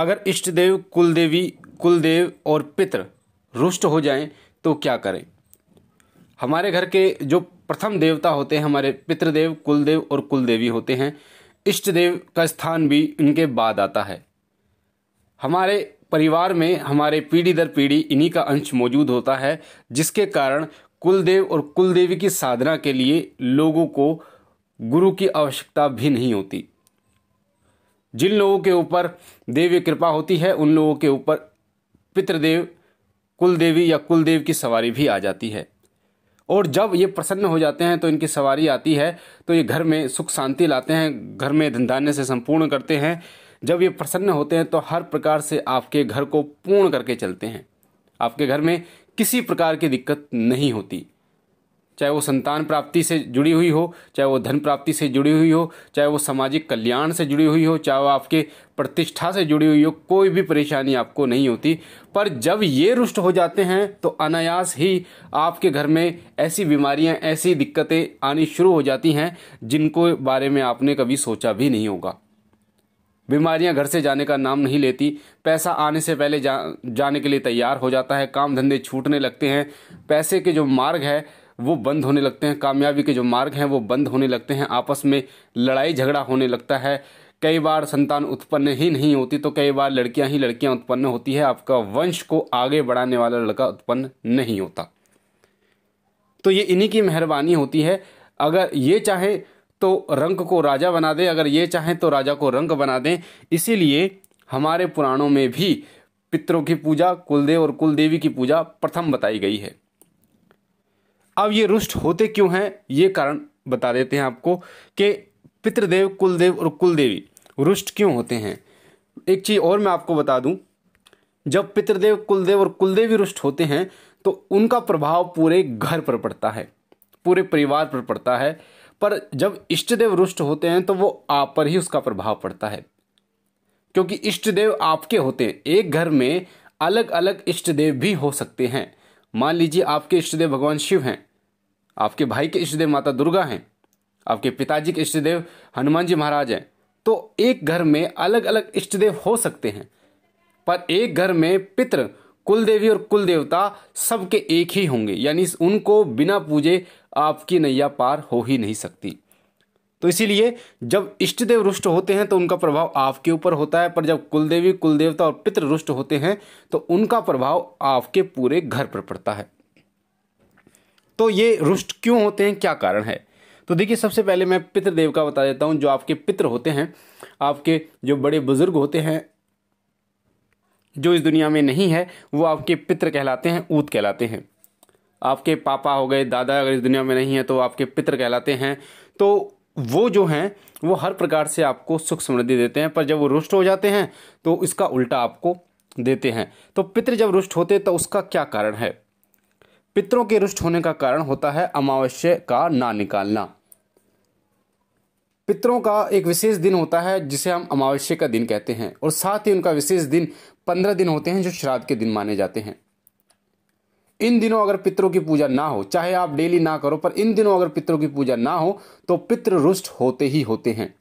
अगर इष्ट देव कुल देवी कुल देव और पितृ रुष्ट हो जाएं तो क्या करें हमारे घर के जो प्रथम देवता होते हैं हमारे पितृदेव कुलदेव और कुल देवी होते हैं इष्ट देव का स्थान भी इनके बाद आता है हमारे परिवार में हमारे पीढ़ी दर पीढ़ी इन्हीं का अंश मौजूद होता है जिसके कारण कुलदेव और कुल देवी की साधना के लिए लोगों को गुरु की आवश्यकता भी नहीं होती जिन लोगों के ऊपर देवी कृपा होती है उन लोगों के ऊपर पितृदेव कुलदेवी या कुलदेव की सवारी भी आ जाती है और जब ये प्रसन्न हो जाते हैं तो इनकी सवारी आती है तो ये घर में सुख शांति लाते हैं घर में धन धान्य से संपूर्ण करते हैं जब ये प्रसन्न होते हैं तो हर प्रकार से आपके घर को पूर्ण करके चलते हैं आपके घर में किसी प्रकार की दिक्कत नहीं होती चाहे वो संतान प्राप्ति से जुड़ी हुई हो चाहे वो धन प्राप्ति से जुड़ी हुई हो चाहे वो सामाजिक कल्याण से जुड़ी हुई हो चाहे वो आपके प्रतिष्ठा से जुड़ी हुई हो कोई भी परेशानी आपको नहीं होती पर जब ये रुष्ट हो जाते हैं तो अनायास ही आपके घर में ऐसी बीमारियां ऐसी दिक्कतें आनी शुरू हो जाती हैं जिनको बारे में आपने कभी सोचा भी नहीं होगा बीमारियां घर से जाने का नाम नहीं लेती पैसा आने से पहले जा, जाने के लिए तैयार हो जाता है काम धंधे छूटने लगते हैं पैसे के जो मार्ग है वो बंद होने लगते हैं कामयाबी के जो मार्ग हैं वो बंद होने लगते हैं आपस में लड़ाई झगड़ा होने लगता है कई बार संतान उत्पन्न ही नहीं होती तो कई बार लड़कियां ही लड़कियां उत्पन्न होती है आपका वंश को आगे बढ़ाने वाला लड़का उत्पन्न नहीं होता तो ये इन्हीं की मेहरबानी होती है अगर ये चाहें तो रंग को राजा बना दें अगर ये चाहें तो राजा को रंग बना दें इसीलिए हमारे पुराणों में भी पितरों की पूजा कुलदेव और कुलदेवी की पूजा प्रथम बताई गई है अब ये रुष्ट होते क्यों हैं ये कारण बता देते हैं आपको कि पितृदेव कुलदेव और कुलदेवी रुष्ट क्यों होते हैं एक चीज़ और मैं आपको बता दूं जब पितृदेव कुलदेव और कुलदेवी रुष्ट होते हैं तो उनका प्रभाव पूरे घर पर पड़ता है पूरे परिवार पर पड़ता है पर जब इष्टदेव रुष्ट होते हैं तो वो आप पर ही उसका प्रभाव पड़ता है क्योंकि इष्टदेव आपके होते हैं एक घर में अलग अलग इष्टदेव भी हो सकते हैं मान लीजिए आपके इष्टदेव भगवान शिव हैं आपके भाई के इष्टदेव माता दुर्गा हैं आपके पिताजी के इष्टदेव हनुमान जी महाराज हैं तो एक घर में अलग अलग इष्टदेव हो सकते हैं पर एक घर में पितृ कुलदेवी और कुल देवता सबके एक ही होंगे यानी उनको बिना पूजे आपकी नैया पार हो ही नहीं सकती तो इसीलिए जब इष्ट देव रुष्ट होते हैं तो उनका प्रभाव आपके ऊपर होता है पर जब कुलदेवी कुलदेवता और पितृ रुष्ट होते हैं तो उनका प्रभाव आपके पूरे घर पर पड़ता है तो ये रुष्ट क्यों होते हैं क्या कारण है तो देखिए सबसे पहले मैं पितृदेव का बता देता हूँ जो आपके पितृ होते हैं आपके जो बड़े बुजुर्ग होते हैं जो इस दुनिया में नहीं है वो आपके पितृ कहलाते हैं ऊत कहलाते हैं आपके पापा हो गए दादा अगर इस दुनिया में नहीं है तो आपके पितृ कहलाते हैं तो वो जो हैं वो हर प्रकार से आपको सुख समृद्धि देते हैं पर जब वो रुष्ट हो जाते हैं तो इसका उल्टा आपको देते हैं तो पितृ जब रुष्ट होते तो उसका क्या कारण है पितरों के रुष्ट होने का कारण होता है अमावस्या का ना निकालना पितरों का एक विशेष दिन होता है जिसे हम अमावस्या का दिन कहते हैं और साथ ही उनका विशेष दिन पंद्रह दिन होते हैं जो श्राद्ध के दिन माने जाते हैं इन दिनों अगर पितरों की पूजा ना हो चाहे आप डेली ना करो पर इन दिनों अगर पितरों की पूजा ना हो तो पितृ रुष्ट होते ही होते हैं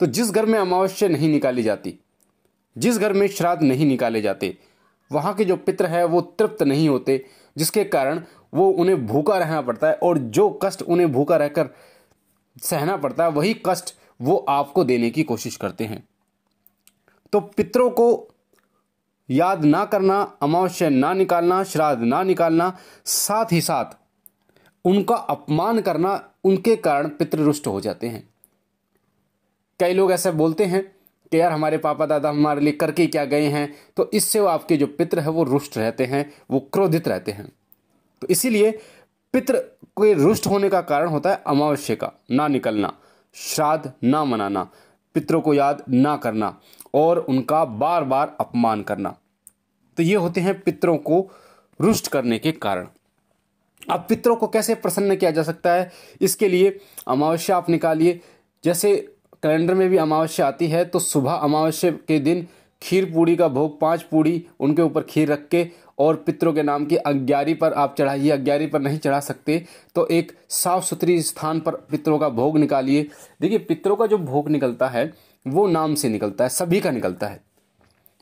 तो जिस घर में अमावस्या नहीं निकाली जाती जिस घर में श्राद्ध नहीं निकाले जाते वहां के जो पित्र है वो तृप्त नहीं होते जिसके कारण वो उन्हें भूखा रहना पड़ता है और जो कष्ट उन्हें भूखा रहकर सहना पड़ता है वही कष्ट वो आपको देने की कोशिश करते हैं तो पितरों को याद ना करना अमावस्या ना निकालना श्राद्ध ना निकालना साथ ही साथ उनका अपमान करना उनके कारण पितृरुष्ट हो जाते हैं कई लोग ऐसा बोलते हैं कि यार हमारे पापा दादा हमारे लिए करके क्या गए हैं तो इससे वो आपके जो पित्र है वो रुष्ट रहते हैं वो क्रोधित रहते हैं तो इसीलिए पित्र के रुष्ट होने का कारण होता है अमावस्या का ना निकलना श्राद्ध ना मनाना पितरों को याद ना करना और उनका बार बार अपमान करना तो ये होते हैं पितरों को रुष्ट करने के कारण अब पितरों को कैसे प्रसन्न किया जा सकता है इसके लिए अमावस्या आप निकालिए जैसे कैलेंडर में भी अमावस्या आती है तो सुबह अमावस्या के दिन खीर पूड़ी का भोग पांच पूड़ी उनके ऊपर खीर रख के और पितरों के नाम की अग्ञारी पर आप चढ़ाइए अग्ञारी पर नहीं चढ़ा सकते तो एक साफ सुथरी स्थान पर पितरों का भोग निकालिए देखिए पितरों का जो भोग निकलता है वो नाम से निकलता है सभी का निकलता है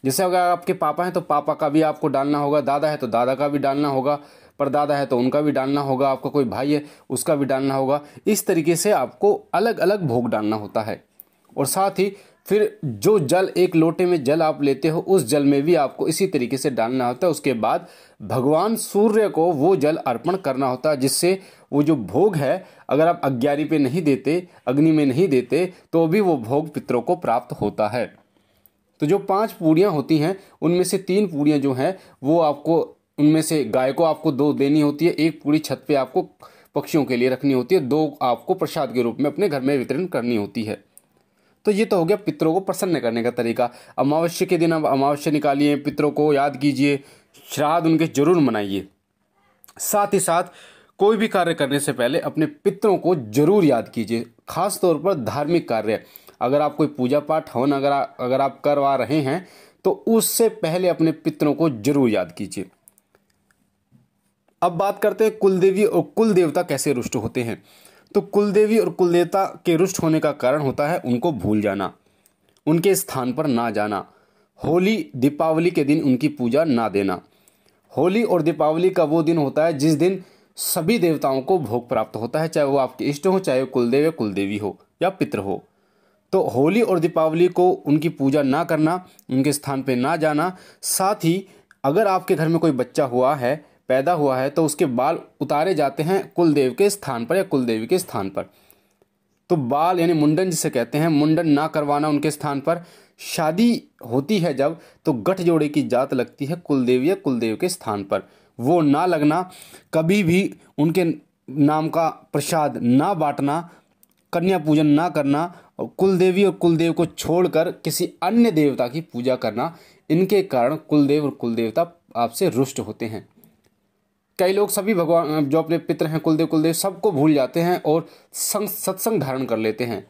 जैसे अगर आपके पापा हैं तो पापा का भी आपको डालना होगा दादा है तो दादा का भी डालना होगा परदादा है तो उनका भी डालना होगा आपका कोई भाई है उसका भी डालना होगा इस तरीके से आपको अलग अलग भोग डालना होता है और साथ ही फिर जो जल एक लोटे में जल आप लेते हो उस जल में भी आपको इसी तरीके से डालना होता है उसके बाद भगवान सूर्य को वो जल अर्पण करना होता है जिससे वो जो भोग है अगर आप अज्ञारी पे नहीं देते अग्नि में नहीं देते तो भी वो भोग पितरों को प्राप्त होता है तो जो पांच पूड़ियाँ होती हैं उनमें से तीन पूड़ियाँ जो हैं वो आपको उनमें से गाय को आपको दो देनी होती है एक पूरी छत पे आपको पक्षियों के लिए रखनी होती है दो आपको प्रसाद के रूप में अपने घर में वितरण करनी होती है तो ये तो हो गया पितरों को प्रसन्न करने का तरीका अमावस्या के दिन आप अमावस्या निकालिए पितरों को याद कीजिए श्राद्ध उनके जरूर मनाइए साथ ही साथ कोई भी कार्य करने से पहले अपने पितरों को जरूर याद कीजिए खास तौर पर धार्मिक कार्य अगर आप कोई पूजा पाठ हवन अगर आ, अगर आप करवा रहे हैं तो उससे पहले अपने पितरों को जरूर याद कीजिए अब बात करते हैं कुलदेवी और कुल देवता कैसे रुष्ट होते हैं तो कुलदेवी और कुल देवता के रुष्ट होने का कारण होता है उनको भूल जाना उनके स्थान पर ना जाना होली दीपावली के दिन उनकी पूजा ना देना होली और दीपावली का वो दिन होता है जिस दिन सभी देवताओं को भोग प्राप्त होता है चाहे वो आपके इष्ट हो चाहे वो कुलदेव या कुलदेवी हो या पितृ हो तो होली और दीपावली को उनकी पूजा ना करना उनके स्थान पर ना जाना साथ ही अगर आपके घर में कोई बच्चा हुआ है पैदा हुआ है तो उसके बाल उतारे जाते हैं कुलदेव के स्थान पर या कुलदेवी के स्थान पर तो बाल यानी मुंडन जिसे कहते हैं मुंडन ना करवाना उनके स्थान पर शादी होती है जब तो गठजोड़े की जात लगती है कुलदेव या कुलदेव के स्थान पर वो ना लगना कभी भी उनके नाम का प्रसाद ना बांटना कन्या पूजन ना करना और कुलदेवी और कुलदेव को छोड़कर किसी अन्य देवता की पूजा करना इनके कारण कुलदेव और कुलदेवता आपसे रुष्ट होते हैं कई लोग सभी भगवान जो अपने पितर हैं कुलदेव कुलदेव सबको भूल जाते हैं और संग सत्संग धारण कर लेते हैं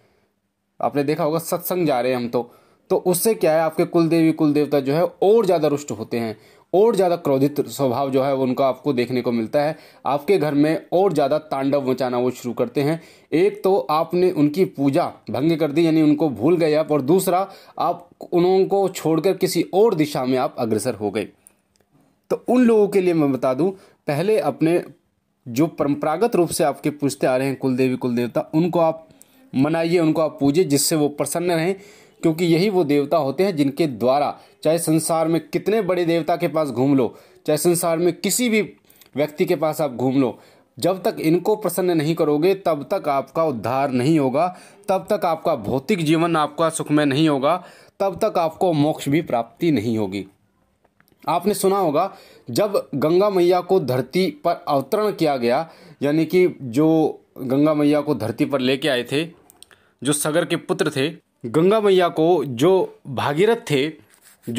आपने देखा होगा सत्संग जा रहे हैं हम तो तो उससे क्या है आपके कुलदेवी कुल देवता जो है और ज़्यादा रुष्ट होते हैं और ज़्यादा क्रोधित स्वभाव जो है वो उनका आपको देखने को मिलता है आपके घर में और ज़्यादा तांडव मचाना वो शुरू करते हैं एक तो आपने उनकी पूजा भंग कर दी यानी उनको भूल गए आप और दूसरा आप उनको छोड़कर किसी और दिशा में आप अग्रसर हो गए तो उन लोगों के लिए मैं बता दूं पहले अपने जो परंपरागत रूप से आपके पूछते आ रहे हैं कुलदेवी कुल देवता उनको आप मनाइए उनको आप पूजिए जिससे वो प्रसन्न रहें क्योंकि यही वो देवता होते हैं जिनके द्वारा चाहे संसार में कितने बड़े देवता के पास घूम लो चाहे संसार में किसी भी व्यक्ति के पास आप घूम लो जब तक इनको प्रसन्न नहीं करोगे तब तक आपका उद्धार नहीं होगा तब तक आपका भौतिक जीवन आपका सुखमय नहीं होगा तब तक आपको मोक्ष भी प्राप्ति नहीं होगी आपने सुना होगा जब गंगा मैया को धरती पर अवतरण किया गया यानी कि जो गंगा मैया को धरती पर लेके आए थे जो सगर के पुत्र थे गंगा मैया को जो भागीरथ थे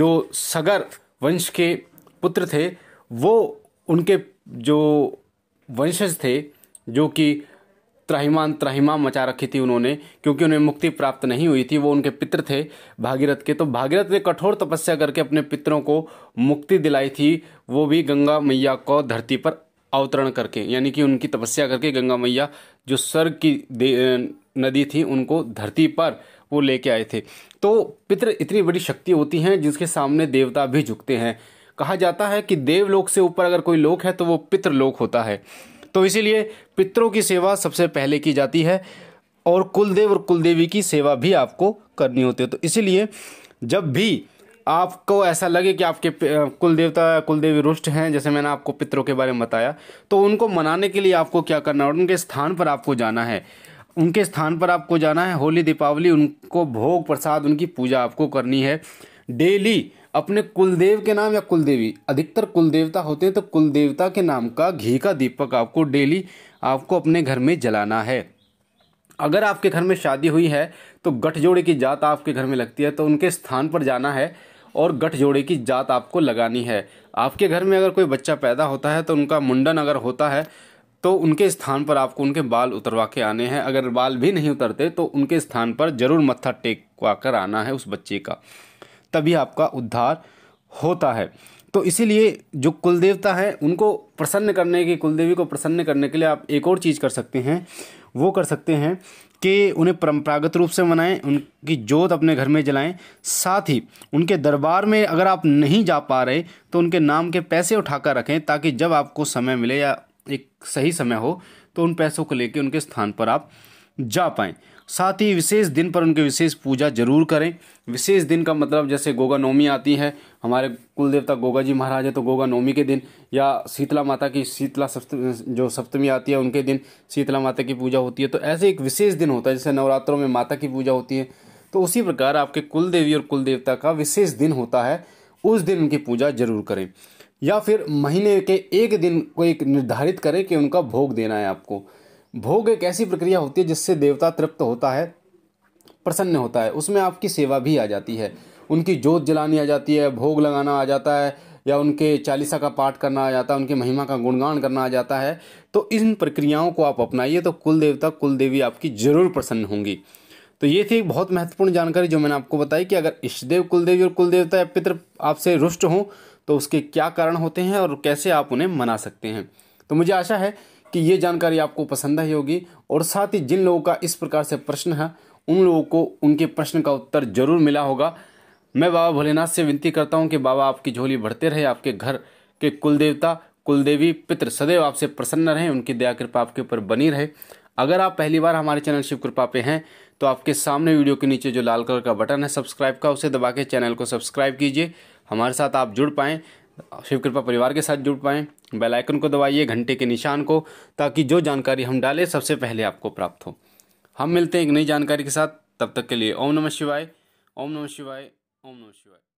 जो सगर वंश के पुत्र थे वो उनके जो वंशज थे जो कि त्रहिमान त्राहिमा मचा रखी थी उन्होंने क्योंकि उन्हें मुक्ति प्राप्त नहीं हुई थी वो उनके पित्र थे भागीरथ के तो भागीरथ ने कठोर तपस्या करके अपने पितरों को मुक्ति दिलाई थी वो भी गंगा मैया को धरती पर अवतरण करके यानी कि उनकी तपस्या करके गंगा मैया जो स्वर्ग की नदी थी उनको धरती पर वो लेके आए थे तो पितृ इतनी बड़ी शक्ति होती हैं जिसके सामने देवता भी झुकते हैं कहा जाता है कि देवलोक से ऊपर अगर कोई लोक है तो वो पितृलोक होता है तो इसीलिए पितरों की सेवा सबसे पहले की जाती है और कुलदेव और कुलदेवी की सेवा भी आपको करनी होती है तो इसीलिए जब भी आपको ऐसा लगे कि आपके कुल देवता कुल देवी रुष्ट हैं जैसे मैंने आपको पितरों के बारे में बताया तो उनको मनाने के लिए आपको क्या करना है उनके स्थान पर आपको जाना है उनके स्थान पर आपको जाना है होली दीपावली उनको भोग प्रसाद उनकी पूजा आपको करनी है डेली अपने कुलदेव के नाम या कुलदेवी अधिकतर कुलदेवता होते हैं तो कुलदेवता के नाम का घी का दीपक आपको डेली आपको अपने घर में जलाना है अगर आपके घर में शादी हुई है तो गठजोड़े की जात आपके घर में लगती है तो उनके स्थान पर जाना है और गठजोड़े की जात आपको लगानी है आपके घर में अगर कोई बच्चा पैदा होता है तो उनका मुंडन अगर होता है तो उनके स्थान पर आपको उनके बाल उतरवा के आने हैं अगर बाल भी नहीं उतरते तो उनके स्थान पर ज़रूर मत्था टेकवा कर आना है उस बच्चे का तभी आपका उद्धार होता है तो इसीलिए जो कुल देवता हैं उनको प्रसन्न करने के कुल देवी को प्रसन्न करने के लिए आप एक और चीज़ कर सकते हैं वो कर सकते हैं कि उन्हें परंपरागत रूप से मनाएं उनकी जोत अपने घर में जलाएं साथ ही उनके दरबार में अगर आप नहीं जा पा रहे तो उनके नाम के पैसे उठाकर रखें ताकि जब आपको समय मिले या एक सही समय हो तो उन पैसों को लेकर उनके स्थान पर आप जा पाएँ साथ ही विशेष दिन पर उनकी विशेष पूजा जरूर करें विशेष दिन का मतलब जैसे गोगा नवमी आती है हमारे कुल देवता गोगा जी महाराज है तो गोगा नवमी के दिन या शीतला माता की शीतला सप्त जो सप्तमी आती है उनके दिन शीतला माता की पूजा होती है तो ऐसे एक विशेष दिन होता है जैसे नवरात्रों में माता की पूजा होती है तो उसी प्रकार आपके कुल देवी और कुल देवता का विशेष दिन होता है उस दिन उनकी पूजा जरूर करें या फिर महीने के एक दिन को एक निर्धारित करें कि उनका भोग देना है आपको भोग एक ऐसी प्रक्रिया होती है जिससे देवता तृप्त होता है प्रसन्न होता है उसमें आपकी सेवा भी आ जाती है उनकी जोत जलानी आ जाती है भोग लगाना आ जाता है या उनके चालीसा का पाठ करना आ जाता है उनकी महिमा का गुणगान करना आ जाता है तो इन प्रक्रियाओं को आप अपनाइए तो कुल देवता कुल देवी आपकी जरूर प्रसन्न होंगी तो ये थी एक बहुत महत्वपूर्ण जानकारी जो मैंने आपको बताई कि अगर इष्टदेव कुलदेवी और कुलदेवता या पितृ आपसे रुष्ट हों तो उसके क्या कारण होते हैं और कैसे आप उन्हें मना सकते हैं तो मुझे आशा है कि ये जानकारी आपको पसंद आई होगी और साथ ही जिन लोगों का इस प्रकार से प्रश्न है उन लोगों को उनके प्रश्न का उत्तर जरूर मिला होगा मैं बाबा भोलेनाथ से विनती करता हूँ कि बाबा आपकी झोली बढ़ते रहे आपके घर के कुलदेवता कुलदेवी पितृ सदैव आपसे प्रसन्न रहें उनकी दया कृपा आपके ऊपर बनी रहे अगर आप पहली बार हमारे चैनल शिव कृपा पे हैं तो आपके सामने वीडियो के नीचे जो लाल कलर का बटन है सब्सक्राइब का उसे दबा के चैनल को सब्सक्राइब कीजिए हमारे साथ आप जुड़ पाएँ शिव कृपा परिवार के साथ जुड़ पाएँ बेल आइकन को दबाइए घंटे के निशान को ताकि जो जानकारी हम डालें सबसे पहले आपको प्राप्त हो हम मिलते हैं एक नई जानकारी के साथ तब तक के लिए ओम नमः शिवाय ओम नमः शिवाय ओम नमः शिवाय